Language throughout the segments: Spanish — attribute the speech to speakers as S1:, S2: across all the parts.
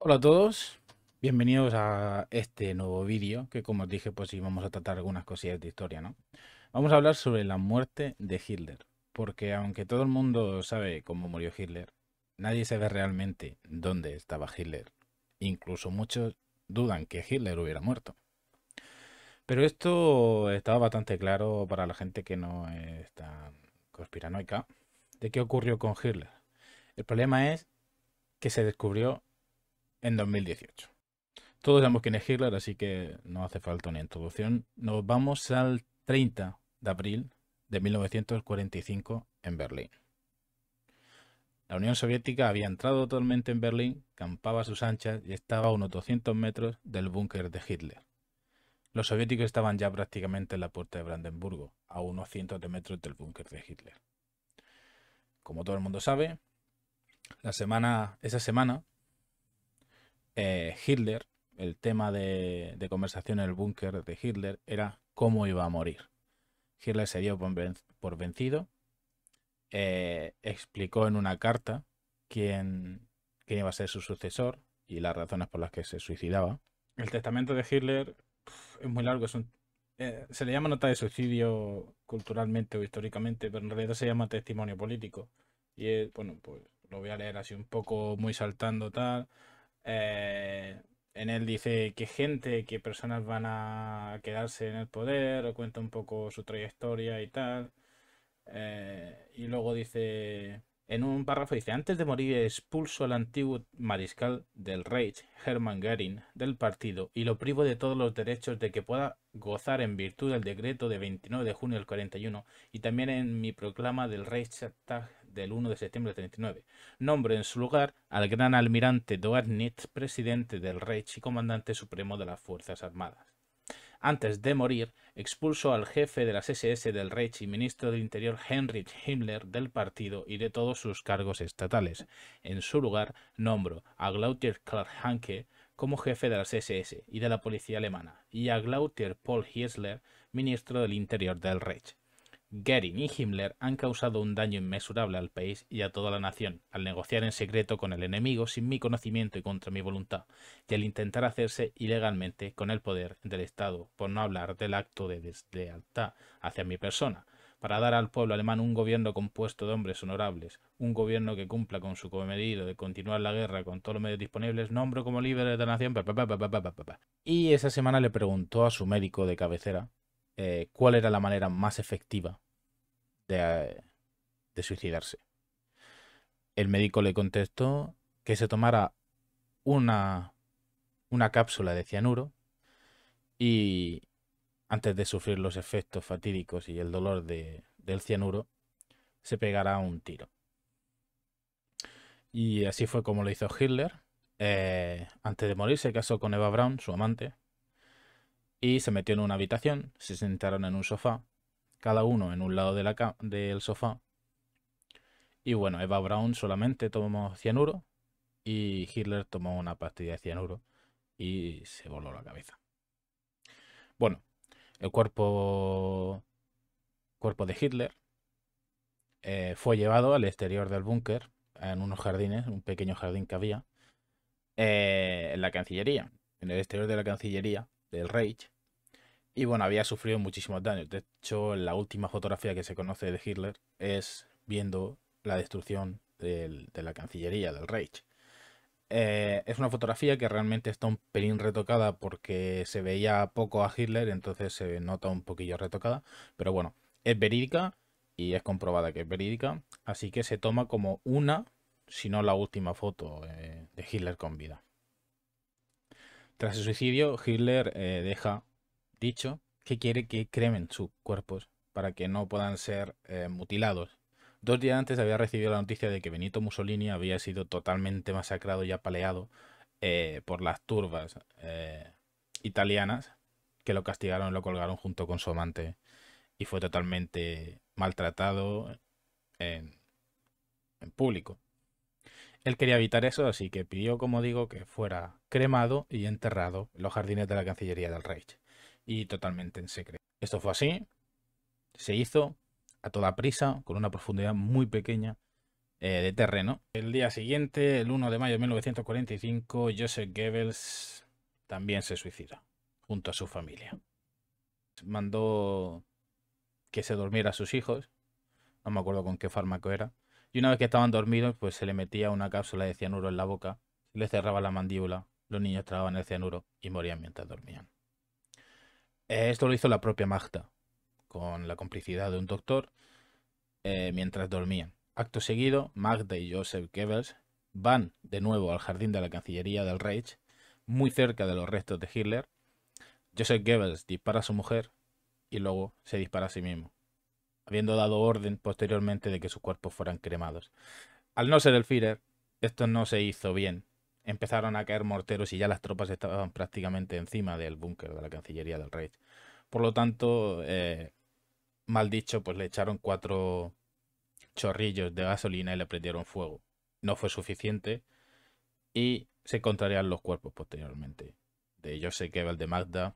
S1: Hola a todos, bienvenidos a este nuevo vídeo que como os dije pues íbamos vamos a tratar algunas cosillas de historia, ¿no? Vamos a hablar sobre la muerte de Hitler, porque aunque todo el mundo sabe cómo murió Hitler, nadie sabe realmente dónde estaba Hitler. Incluso muchos dudan que Hitler hubiera muerto. Pero esto estaba bastante claro para la gente que no está tan conspiranoica de qué ocurrió con Hitler. El problema es que se descubrió en 2018. Todos sabemos quién es Hitler, así que no hace falta una introducción. Nos vamos al 30 de abril de 1945 en Berlín. La Unión Soviética había entrado totalmente en Berlín, campaba a sus anchas y estaba a unos 200 metros del búnker de Hitler. Los soviéticos estaban ya prácticamente en la puerta de Brandenburgo, a unos cientos de metros del búnker de Hitler. Como todo el mundo sabe, la semana, esa semana eh, Hitler, el tema de, conversación en el búnker de Hitler era cómo iba a morir. Hitler se dio por vencido, eh, explicó en una carta quién, iba a ser su sucesor y las razones por las que se suicidaba. El testamento de Hitler es muy largo, eh, se le llama nota de suicidio culturalmente o históricamente, pero en realidad se llama testimonio político. Y bueno, pues lo voy a leer así un poco muy saltando tal. Eh, en él dice qué gente, qué personas van a quedarse en el poder, o cuenta un poco su trayectoria y tal. Eh, y luego dice, en un párrafo dice, antes de morir expulso al antiguo mariscal del Reich, Hermann Göring, del partido y lo privo de todos los derechos de que pueda gozar en virtud del decreto de 29 de junio del 41 y también en mi proclama del Reichstag del 1 de septiembre de 39. Nombro en su lugar al gran almirante Doernitz, presidente del Reich y comandante supremo de las Fuerzas Armadas. Antes de morir, expulsó al jefe de las SS del Reich y ministro del Interior Heinrich Himmler del partido y de todos sus cargos estatales. En su lugar, nombró a Glautier Karl Hanke como jefe de las SS y de la policía alemana, y a Glautier Paul Hiesler, ministro del Interior del Reich. Gering y Himmler han causado un daño inmesurable al país y a toda la nación, al negociar en secreto con el enemigo sin mi conocimiento y contra mi voluntad, y al intentar hacerse ilegalmente con el poder del Estado, por no hablar del acto de deslealtad hacia mi persona, para dar al pueblo alemán un gobierno compuesto de hombres honorables, un gobierno que cumpla con su comedido de continuar la guerra con todos los medios disponibles, nombro como líder de la nación. y esa semana le preguntó a su médico de cabecera, eh, cuál era la manera más efectiva eh, de, suicidarse. El médico le contestó que se tomara una, una cápsula de cianuro y antes de sufrir los efectos fatídicos y el dolor del cianuro, se pegará un tiro. Y así fue como lo hizo Hitler. Eh, antes de morir se casó con Eva Braun, su amante, y se metió en una habitación, se sentaron en un sofá, cada uno en un lado del sofá. Y bueno, Eva Braun solamente tomó cianuro y Hitler tomó una pastilla de cianuro y se voló la cabeza. Bueno, el cuerpo, cuerpo de Hitler eh, fue llevado al exterior del búnker, en unos jardines, un pequeño jardín que había, eh, en la Cancillería, en el exterior de la Cancillería, del Reich. Y bueno, había sufrido muchísimos daños. De hecho, la última fotografía que se conoce de Hitler es viendo la destrucción de la Cancillería del Reich. Eh, es una fotografía que realmente está un pelín retocada porque se veía poco a Hitler, entonces se nota un poquillo retocada. Pero bueno, es verídica y es comprobada que es verídica. Así que se toma como una, si no la última foto eh, de Hitler con vida. Tras su suicidio, Hitler eh, deja dicho que quiere que cremen sus cuerpos para que no puedan ser eh, mutilados. Dos días antes había recibido la noticia de que Benito Mussolini había sido totalmente masacrado y apaleado eh, por las turbas italianas que lo castigaron y lo colgaron junto con su amante y fue totalmente maltratado en, en público. Él quería evitar eso, así que pidió, como digo, que fuera cremado y enterrado en los jardines de la Cancillería del Reich, y totalmente en secreto. Esto fue así, se hizo a toda prisa, con una profundidad muy pequeña eh, de terreno. El día siguiente, el 1 de mayo de 1945, Joseph Goebbels también se suicida, junto a su familia. Mandó que se durmiera a sus hijos, no me acuerdo con qué fármaco era, y una vez que estaban dormidos, pues se le metía una cápsula de cianuro en la boca, le cerraba la mandíbula, los niños tragaban el cianuro y morían mientras dormían. Eh, esto lo hizo la propia Magda, con la complicidad de un doctor, eh, mientras dormían. Acto seguido, Magda y Joseph Goebbels van de nuevo al jardín de la Cancillería del Reich, muy cerca de los restos de Hitler. Joseph Goebbels dispara a su mujer y luego se dispara a sí mismo habiendo dado orden posteriormente de que sus cuerpos fueran cremados. Al no ser el Führer, esto no se hizo bien. Empezaron a caer morteros y ya las tropas estaban prácticamente encima del búnker de la Cancillería del Reich. Por lo tanto, eh, mal dicho, pues le echaron cuatro chorrillos de gasolina y le prendieron fuego. No fue suficiente y se encontrarían los cuerpos posteriormente de Joseph Goebbels de Magda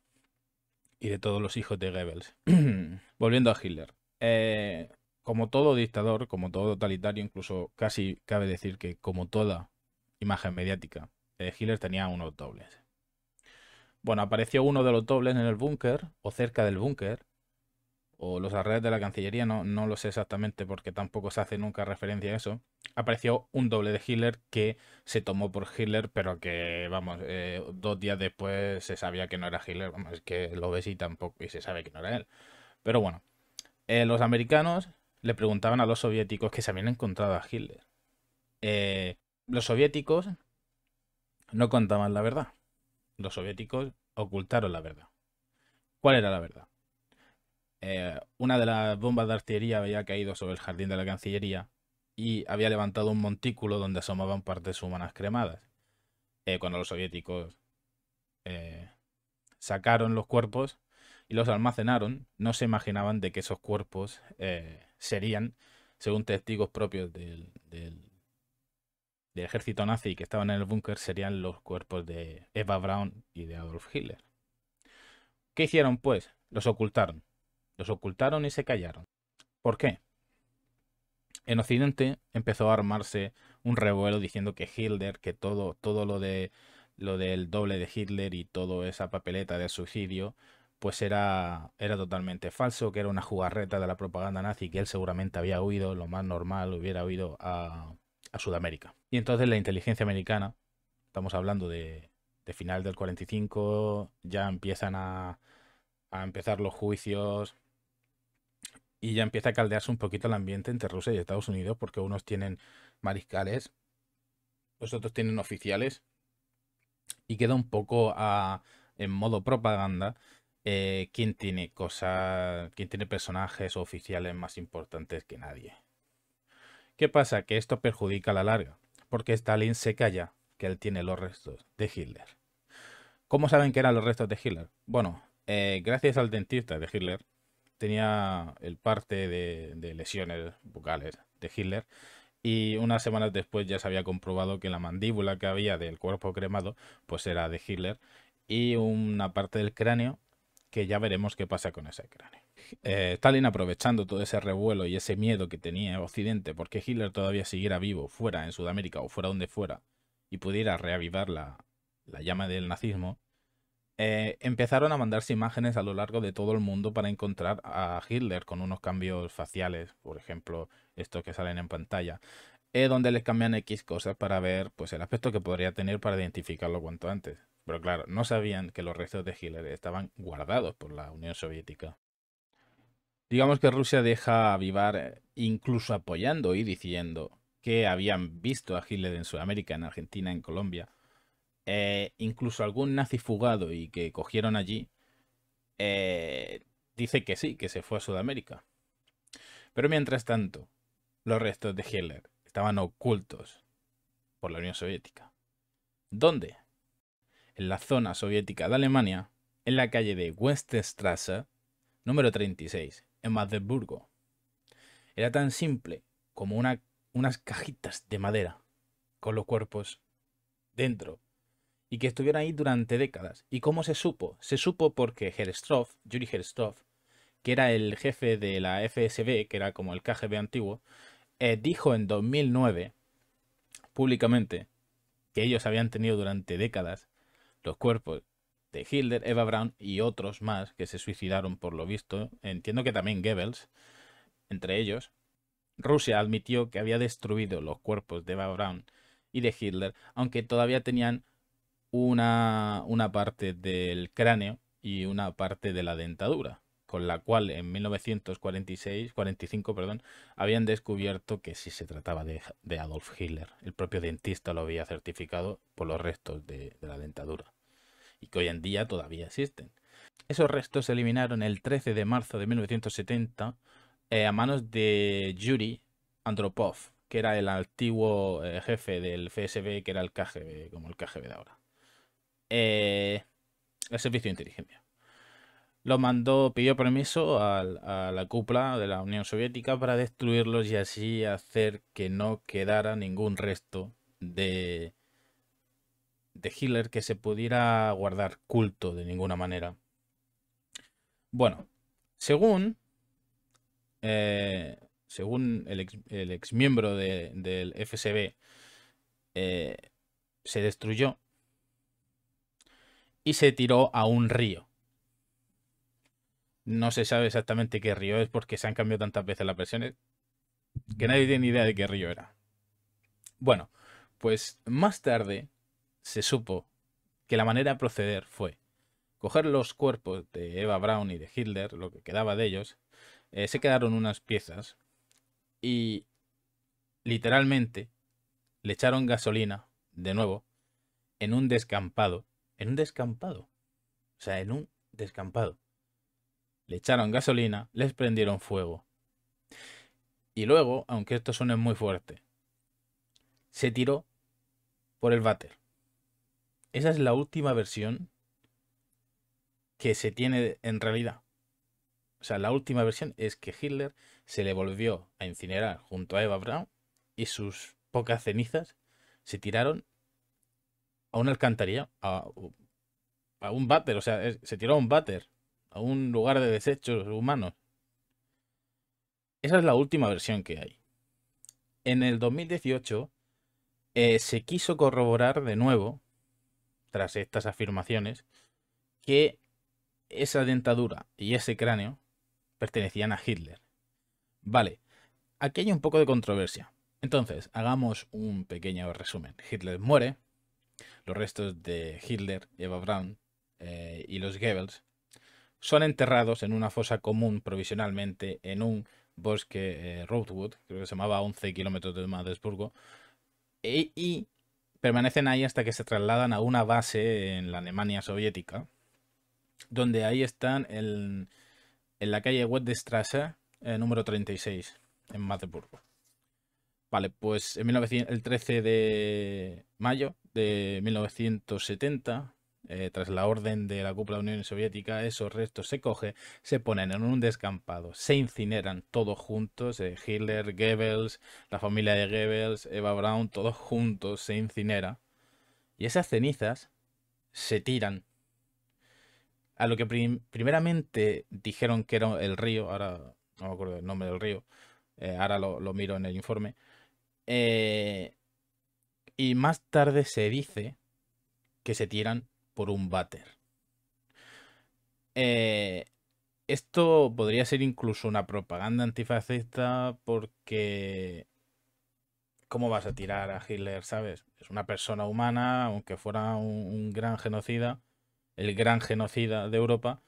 S1: y de todos los hijos de Goebbels. Volviendo a Hitler. Eh, como todo dictador, como todo totalitario, incluso casi cabe decir que como toda imagen mediática, de eh, Hitler tenía unos dobles. Bueno, apareció uno de los dobles en el búnker, o cerca del búnker, o los alrededores de la Cancillería, no, no lo sé exactamente porque tampoco se hace nunca referencia a eso. Apareció un doble de Hitler que se tomó por Hitler, pero que, vamos, eh, dos días después se sabía que no era Hitler. Vamos, es que lo ves y tampoco, y se sabe que no era él. Pero bueno, eh, los americanos le preguntaban a los soviéticos que se habían encontrado a Hitler. Eh, los soviéticos no contaban la verdad. Los soviéticos ocultaron la verdad. ¿Cuál era la verdad? Eh, una de las bombas de artillería había caído sobre el jardín de la Cancillería y había levantado un montículo donde asomaban partes humanas cremadas. cuando los soviéticos sacaron los cuerpos, y los almacenaron, no se imaginaban de que esos cuerpos eh, serían, según testigos propios del, ejército nazi que estaban en el búnker, serían los cuerpos de Eva Braun y de Adolf Hitler. ¿Qué hicieron pues? Los ocultaron. Los ocultaron y se callaron. ¿Por qué? En Occidente empezó a armarse un revuelo diciendo que Hitler, que todo, todo lo de lo del doble de Hitler y toda esa papeleta de suicidio pues era, era totalmente falso, que era una jugarreta de la propaganda nazi que él seguramente había huido, lo más normal hubiera huido a, Sudamérica. Y entonces la inteligencia americana, estamos hablando de, final del 45, ya empiezan a, empezar los juicios y ya empieza a caldearse un poquito el ambiente entre Rusia y Estados Unidos porque unos tienen mariscales, los otros tienen oficiales y queda un poco ah, en modo propaganda eh, quién tiene cosas, quién tiene personajes oficiales más importantes que nadie. ¿Qué pasa? Que esto perjudica a la larga, porque Stalin se calla que él tiene los restos de Hitler. ¿Cómo saben que eran los restos de Hitler? Bueno, eh, gracias al dentista de Hitler, tenía el parte de, de lesiones bucales de Hitler y unas semanas después ya se había comprobado que la mandíbula que había del cuerpo cremado pues era de Hitler y una parte del cráneo que ya veremos qué pasa con ese cráneo. Eh, Stalin aprovechando todo ese revuelo y ese miedo que tenía Occidente porque Hitler todavía siguiera vivo fuera en Sudamérica o fuera donde fuera y pudiera reavivar la, llama del nazismo, eh, empezaron a mandarse imágenes a lo largo de todo el mundo para encontrar a Hitler con unos cambios faciales, por ejemplo, estos que salen en pantalla, eh, donde les cambian X cosas para ver pues, el aspecto que podría tener para identificarlo cuanto antes. Pero claro, no sabían que los restos de Hitler estaban guardados por la Unión Soviética. Digamos que Rusia deja avivar, eh, incluso apoyando y diciendo que habían visto a Hitler en Sudamérica, en Argentina, en Colombia, eh, incluso algún nazi fugado y que cogieron allí, eh, dice que sí, que se fue a Sudamérica. Pero mientras tanto, los restos de Hitler estaban ocultos por la Unión Soviética. ¿Dónde? en la zona soviética de Alemania, en la calle de Westerstrasse número 36, en Magdeburgo. Era tan simple como unas cajitas de madera, con los cuerpos dentro, y que estuvieron ahí durante décadas. ¿Y cómo se supo? Se supo porque Gerstroff, Yuri Gerstroff, que era el jefe de la FSB, que era como el KGB antiguo, eh, dijo en 2009 públicamente que ellos habían tenido durante décadas los cuerpos de Hitler, Eva Braun y otros más que se suicidaron por lo visto, entiendo que también Goebbels, entre ellos, Rusia admitió que había destruido los cuerpos de Eva Braun y de Hitler, aunque todavía tenían una, una parte del cráneo y una parte de la dentadura con la cual en 1946, 45, perdón, habían descubierto que sí se trataba de, Adolf Hitler. El propio dentista lo había certificado por los restos de, la dentadura, y que hoy en día todavía existen. Esos restos se eliminaron el 13 de marzo de 1970 eh, a manos de Yuri Andropov, que era el antiguo eh, jefe del FSB, que era el KGB, como el KGB de ahora. Eh, el servicio de inteligencia lo mandó, pidió permiso a, la cupla de la Unión Soviética para destruirlos y así hacer que no quedara ningún resto de, de Hitler que se pudiera guardar culto de ninguna manera. Bueno, según, eh, según el, ex, miembro del FSB, eh, se destruyó y se tiró a un río no se sabe exactamente qué río es porque se han cambiado tantas veces las presiones que nadie tiene idea de qué río era. Bueno, pues más tarde se supo que la manera de proceder fue coger los cuerpos de Eva Brown y de Hitler, lo que quedaba de ellos, eh, se quedaron unas piezas y literalmente le echaron gasolina, de nuevo, en un descampado, en un descampado, o sea, en un descampado le echaron gasolina, les prendieron fuego. Y luego, aunque esto suene muy fuerte, se tiró por el váter. Esa es la última versión que se tiene en realidad. O sea, la última versión es que Hitler se le volvió a incinerar junto a Eva Braun y sus pocas cenizas se tiraron a una alcantarilla, a, a un váter, o sea, se tiró a un váter a un lugar de desechos humanos. Esa es la última versión que hay. En el 2018 eh, se quiso corroborar de nuevo, tras estas afirmaciones, que esa dentadura y ese cráneo pertenecían a Hitler. Vale, aquí hay un poco de controversia. Entonces, hagamos un pequeño resumen. Hitler muere, los restos de Hitler, Eva Braun eh, y los Goebbels son enterrados en una fosa común provisionalmente en un bosque eh, Roadwood, creo que se llamaba 11 kilómetros de Madresburgo, e, y permanecen ahí hasta que se trasladan a una base en la Alemania soviética, donde ahí están en, la calle Wettstrasse eh, número 36, en Madresburgo. Vale, pues en el 13 de mayo de 1970 eh, tras la orden de la cúpula de la Unión Soviética, esos restos se coge se ponen en un descampado, se incineran todos juntos, eh, Hitler, Goebbels, la familia de Goebbels, Eva Braun, todos juntos se incinera. Y esas cenizas se tiran a lo que primeramente dijeron que era el río, ahora no me acuerdo el nombre del río, eh, ahora lo, miro en el informe, y más tarde se dice que se tiran por un váter. Eh, esto podría ser incluso una propaganda antifascista porque... ¿Cómo vas a tirar a Hitler, sabes? Es una persona humana, aunque fuera un, gran genocida, el gran genocida de Europa,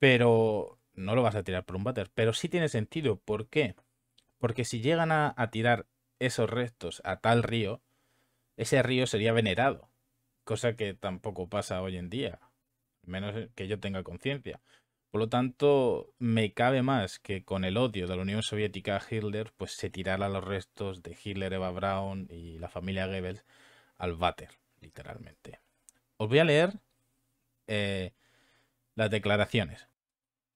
S1: pero no lo vas a tirar por un váter. Pero sí tiene sentido. ¿Por qué? Porque si llegan a tirar esos restos a tal río, ese río sería venerado cosa que tampoco pasa hoy en día, menos que yo tenga conciencia. Por lo tanto, me cabe más que con el odio de la Unión Soviética a Hitler, pues se tirara los restos de Hitler, Eva Braun y la familia Goebbels al váter, literalmente. Os voy a leer eh, las declaraciones.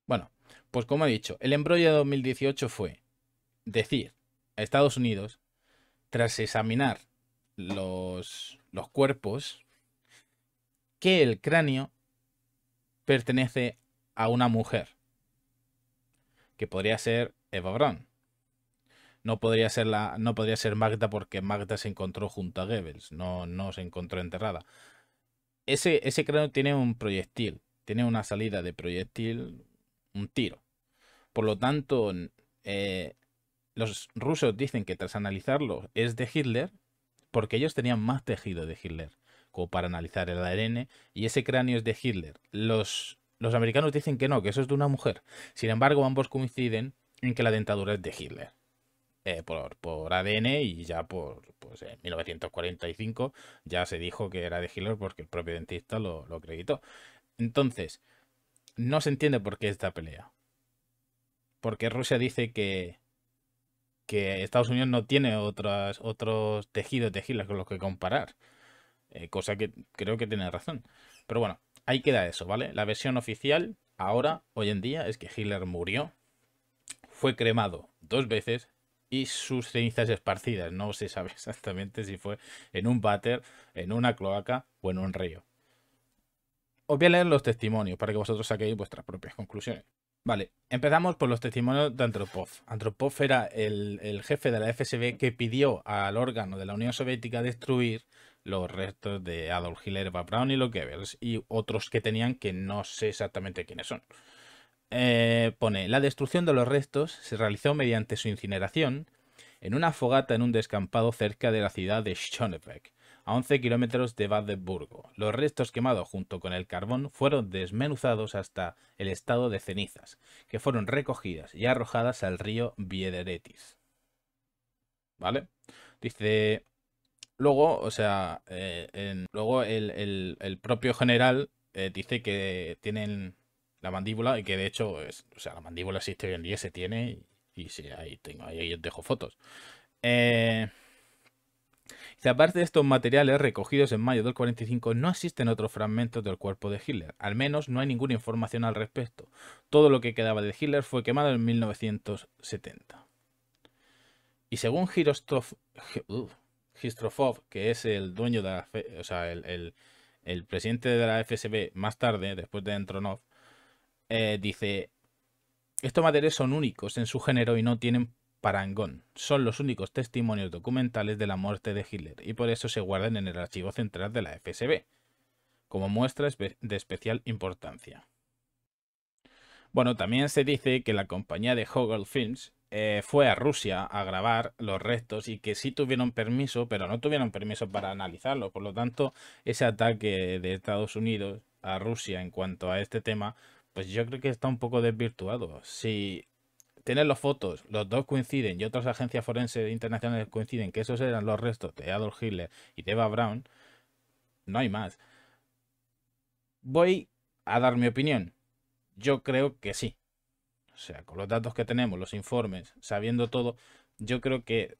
S1: Bueno, pues como he dicho, el embrollo de 2018 fue decir a Estados Unidos, tras examinar los, los cuerpos el cráneo pertenece a una mujer, que podría ser Eva Braun. No podría ser, la, no podría ser Magda porque Magda se encontró junto a Goebbels, no, no se encontró enterrada. Ese, ese cráneo tiene un proyectil, tiene una salida de proyectil, un tiro. Por lo tanto, eh, los rusos dicen que tras analizarlo es de Hitler, porque ellos tenían más tejido de Hitler para analizar el ADN y ese cráneo es de Hitler. Los, los americanos dicen que no, que eso es de una mujer. Sin embargo, ambos coinciden en que la dentadura es de Hitler. Eh, por, ADN y ya por pues, en 1945 ya se dijo que era de Hitler porque el propio dentista lo, lo acreditó. Entonces, no se entiende por qué esta pelea. Porque Rusia dice que, que Estados Unidos no tiene otras, otros tejidos de Hitler con los que comparar. Eh, cosa que creo que tiene razón. Pero bueno, ahí queda eso, ¿vale? La versión oficial ahora, hoy en día, es que Hitler murió, fue cremado dos veces y sus cenizas esparcidas. No se sabe exactamente si fue en un váter, en una cloaca o en un río. Os voy a leer los testimonios para que vosotros saquéis vuestras propias conclusiones. Vale, empezamos por los testimonios de Antropov. Antropov era el jefe de la FSB que pidió al órgano de la Unión Soviética destruir los restos de Adolf Hitler, Eva Brown y los Goebbels y otros que tenían que no sé exactamente quiénes son. Eh, pone, la destrucción de los restos se realizó mediante su incineración en una fogata en un descampado cerca de la ciudad de Schönebeck, a 11 kilómetros de Badeburgo. Los restos quemados junto con el carbón fueron desmenuzados hasta el estado de cenizas, que fueron recogidas y arrojadas al río Biederetis. ¿Vale? Dice, Luego, o sea, eh, luego el, propio general eh, dice que tienen la mandíbula y que de hecho, es, o sea, la mandíbula existe hoy en día, se tiene y, sí, ahí tengo, ahí, dejo fotos. Eh, aparte de estos materiales recogidos en mayo del 45, no existen otros fragmentos del cuerpo de Hitler. Al menos no hay ninguna información al respecto. Todo lo que quedaba de Hitler fue quemado en 1970. Y según girostoff Histrofov, que es el dueño de la, o sea, el, presidente de la FSB más tarde, después de Entronov, eh, dice, estos materiales son únicos en su género y no tienen parangón. Son los únicos testimonios documentales de la muerte de Hitler y por eso se guardan en el archivo central de la FSB, como muestras de especial importancia. Bueno, también se dice que la compañía de Hoggle Films eh, fue a Rusia a grabar los restos y que sí tuvieron permiso, pero no tuvieron permiso para analizarlo. Por lo tanto, ese ataque de Estados Unidos a Rusia en cuanto a este tema, pues yo creo que está un poco desvirtuado. Si tienen las fotos, los dos coinciden y otras agencias forenses internacionales coinciden que esos eran los restos de Adolf Hitler y de Eva Brown, no hay más. Voy a dar mi opinión. Yo creo que sí, o sea, con los datos que tenemos, los informes, sabiendo todo, yo creo que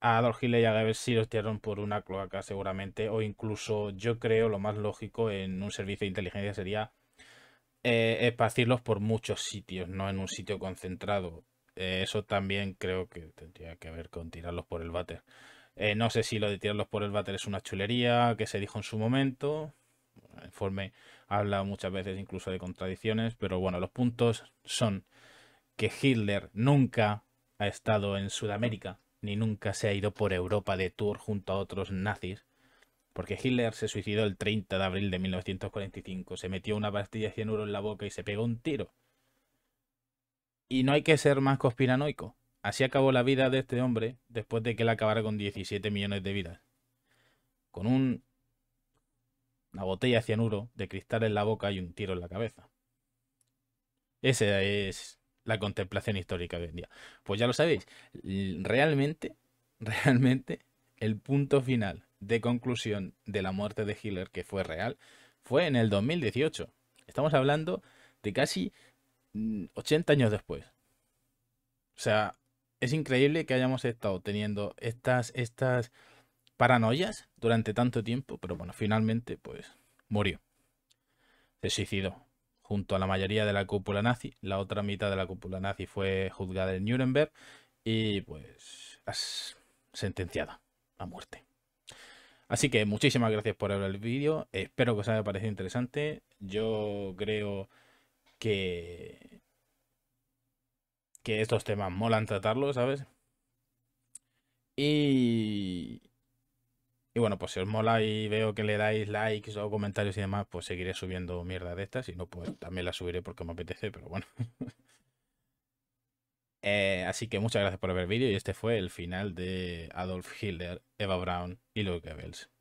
S1: a Adolf Hitler y a Goebbels sí los tiraron por una cloaca seguramente, o incluso yo creo lo más lógico en un servicio de inteligencia sería eh, esparcirlos por muchos sitios, no en un sitio concentrado. Eh, eso también creo que tendría que ver con tirarlos por el váter. Eh, no sé si lo de tirarlos por el váter es una chulería que se dijo en su momento. El informe habla muchas veces incluso de contradicciones, pero bueno, los puntos son que Hitler nunca ha estado en Sudamérica, ni nunca se ha ido por Europa de tour junto a otros nazis, porque Hitler se suicidó el 30 de abril de 1945, se metió una pastilla de cianuro en la boca y se pegó un tiro. Y no hay que ser más conspiranoico. Así acabó la vida de este hombre después de que él acabara con 17 millones de vidas. Con un... una botella de cianuro de cristal en la boca y un tiro en la cabeza. Ese es la contemplación histórica hoy en día. Pues ya lo sabéis, realmente, realmente, el punto final de conclusión de la muerte de Hitler, que fue real, fue en el 2018. Estamos hablando de casi 80 mm, años después. O sea, es increíble que hayamos estado teniendo estas, estas paranoias durante tanto tiempo, pero bueno, finalmente pues murió. Se suicidó junto a la mayoría de la cúpula nazi. La otra mitad de la cúpula nazi fue juzgada en Nuremberg y pues sentenciada a muerte. Así que muchísimas gracias por ver el vídeo. Espero que os haya parecido interesante. Yo creo que que estos temas molan tratarlos, ¿sabes? Y y bueno, pues si os mola y veo que le dais likes o comentarios y demás, pues seguiré subiendo mierda de estas. Y no, pues también la subiré porque me apetece, pero bueno. Eh, así que muchas gracias por ver el vídeo y este fue el final de Adolf Hitler, Eva Brown y Luke Goebbels.